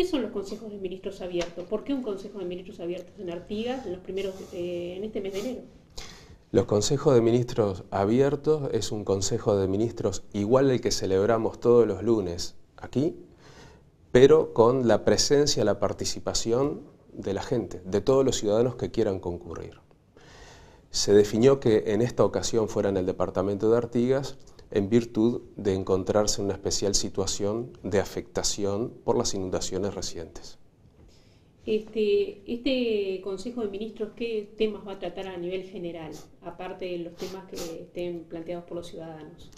¿Qué son los consejos de ministros abiertos? ¿Por qué un consejo de ministros abiertos en Artigas en, los primeros, eh, en este mes de enero? Los consejos de ministros abiertos es un consejo de ministros igual al que celebramos todos los lunes aquí, pero con la presencia, la participación de la gente, de todos los ciudadanos que quieran concurrir. Se definió que en esta ocasión fuera en el departamento de Artigas en virtud de encontrarse en una especial situación de afectación por las inundaciones recientes. Este, este, Consejo de Ministros, ¿qué temas va a tratar a nivel general, aparte de los temas que estén planteados por los ciudadanos?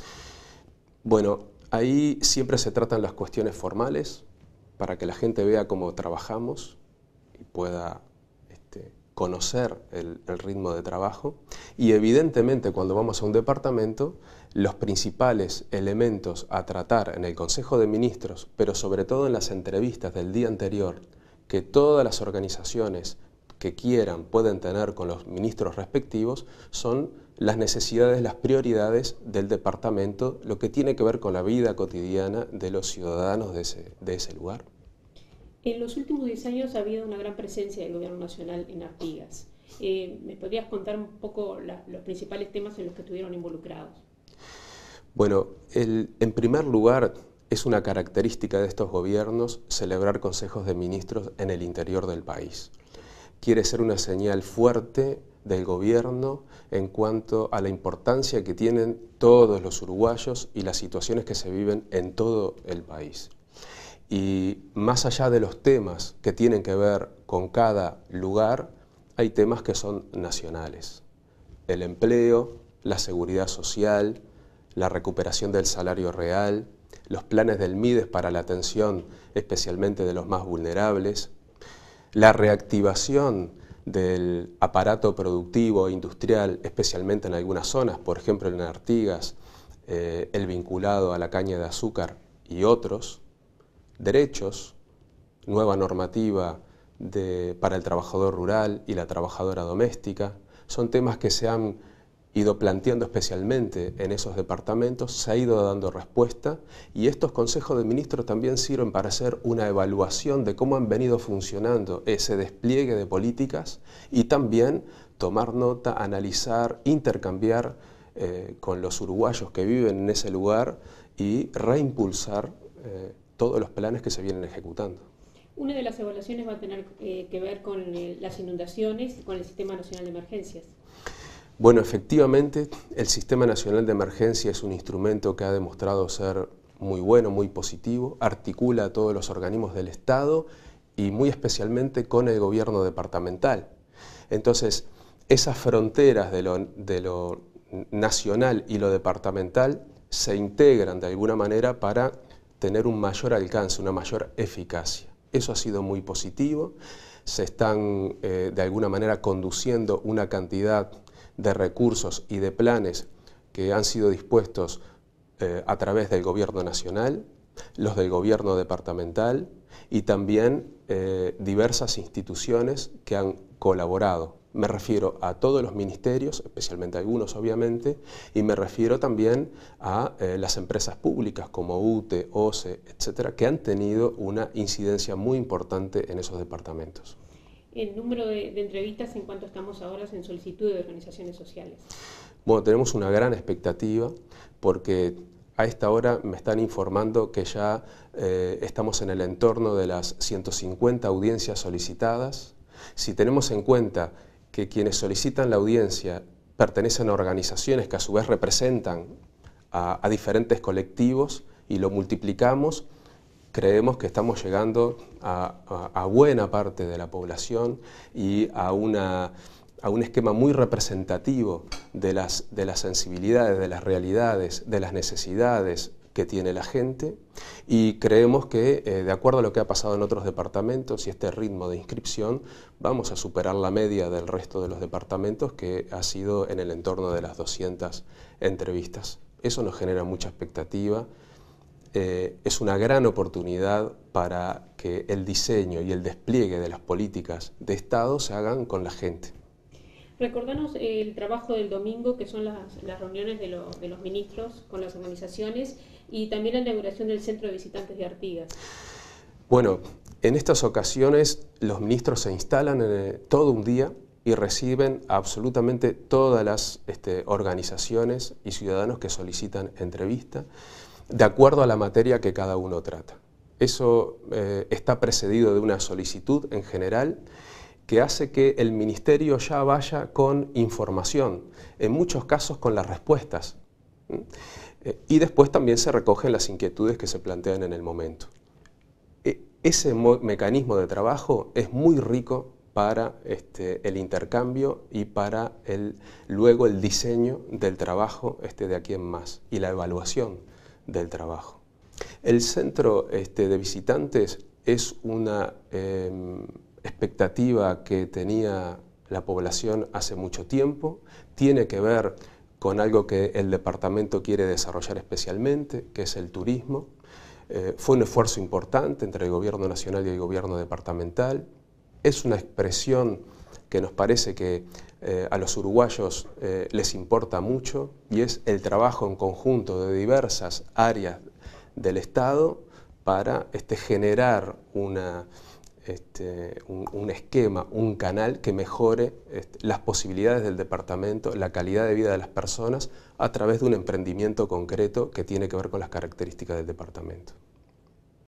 Bueno, ahí siempre se tratan las cuestiones formales para que la gente vea cómo trabajamos y pueda este, conocer el, ritmo de trabajo y evidentemente cuando vamos a un departamento, los principales elementos a tratar en el Consejo de Ministros, pero sobre todo en las entrevistas del día anterior, que todas las organizaciones que quieran pueden tener con los ministros respectivos, son las necesidades, las prioridades del departamento, lo que tiene que ver con la vida cotidiana de los ciudadanos de ese lugar. En los últimos 10 años ha habido una gran presencia del Gobierno Nacional en Artigas. Eh, ¿Me podrías contar un poco los principales temas en los que estuvieron involucrados? Bueno, en primer lugar, es una característica de estos gobiernos celebrar consejos de ministros en el interior del país. Quiere ser una señal fuerte del gobierno en cuanto a la importancia que tienen todos los uruguayos y las situaciones que se viven en todo el país y más allá de los temas que tienen que ver con cada lugar, hay temas que son nacionales. El empleo, la seguridad social, la recuperación del salario real, los planes del MIDES para la atención especialmente de los más vulnerables, la reactivación del aparato productivo e industrial, especialmente en algunas zonas, por ejemplo en Artigas, eh, el vinculado a la caña de azúcar y otros, derechos, nueva normativa para el trabajador rural y la trabajadora doméstica, son temas que se han ido planteando especialmente en esos departamentos, se ha ido dando respuesta y estos consejos de ministros también sirven para hacer una evaluación de cómo han venido funcionando ese despliegue de políticas y también tomar nota, analizar, intercambiar eh, con los uruguayos que viven en ese lugar y reimpulsar eh, todos los planes que se vienen ejecutando. Una de las evaluaciones va a tener eh, que ver con eh, las inundaciones, con el Sistema Nacional de Emergencias. Bueno, efectivamente, el Sistema Nacional de Emergencia es un instrumento que ha demostrado ser muy bueno, muy positivo, articula a todos los organismos del Estado y muy especialmente con el gobierno departamental. Entonces, esas fronteras de lo, de lo nacional y lo departamental se integran de alguna manera para tener un mayor alcance, una mayor eficacia. Eso ha sido muy positivo. Se están eh, de alguna manera conduciendo una cantidad de recursos y de planes que han sido dispuestos eh, a través del gobierno nacional, los del gobierno departamental y también eh, diversas instituciones que han colaborado me refiero a todos los ministerios, especialmente algunos obviamente, y me refiero también a eh, las empresas públicas como UTE, OCE, etcétera, que han tenido una incidencia muy importante en esos departamentos. El número de, entrevistas en cuanto estamos ahora en solicitud de organizaciones sociales. Bueno, tenemos una gran expectativa porque a esta hora me están informando que ya eh, estamos en el entorno de las 150 audiencias solicitadas. Si tenemos en cuenta que quienes solicitan la audiencia pertenecen a organizaciones que a su vez representan a, diferentes colectivos y lo multiplicamos, creemos que estamos llegando a, buena parte de la población y a un esquema muy representativo de las sensibilidades, de las realidades, de las necesidades que tiene la gente y creemos que, eh, de acuerdo a lo que ha pasado en otros departamentos y este ritmo de inscripción, vamos a superar la media del resto de los departamentos, que ha sido en el entorno de las 200 entrevistas. Eso nos genera mucha expectativa. Eh, es una gran oportunidad para que el diseño y el despliegue de las políticas de Estado se hagan con la gente. Recordanos el trabajo del domingo, que son las, reuniones de, los ministros con las organizaciones y también la inauguración del Centro de Visitantes de Artigas. Bueno, en estas ocasiones los ministros se instalan eh, todo un día y reciben absolutamente todas las este, organizaciones y ciudadanos que solicitan entrevista, de acuerdo a la materia que cada uno trata. Eso eh, está precedido de una solicitud en general hace que el ministerio ya vaya con información, en muchos casos con las respuestas. Eh, y después también se recogen las inquietudes que se plantean en el momento. E, ese mecanismo de trabajo es muy rico para este, el intercambio y para el, luego el diseño del trabajo este, de aquí en más y la evaluación del trabajo. El centro este, de visitantes es una... Em, expectativa que tenía la población hace mucho tiempo, tiene que ver con algo que el departamento quiere desarrollar especialmente, que es el turismo. Eh, fue un esfuerzo importante entre el gobierno nacional y el gobierno departamental. Es una expresión que nos parece que eh, a los uruguayos eh, les importa mucho y es el trabajo en conjunto de diversas áreas del Estado para este, generar una, este, un, esquema, un canal que mejore este, las posibilidades del departamento, la calidad de vida de las personas a través de un emprendimiento concreto que tiene que ver con las características del departamento.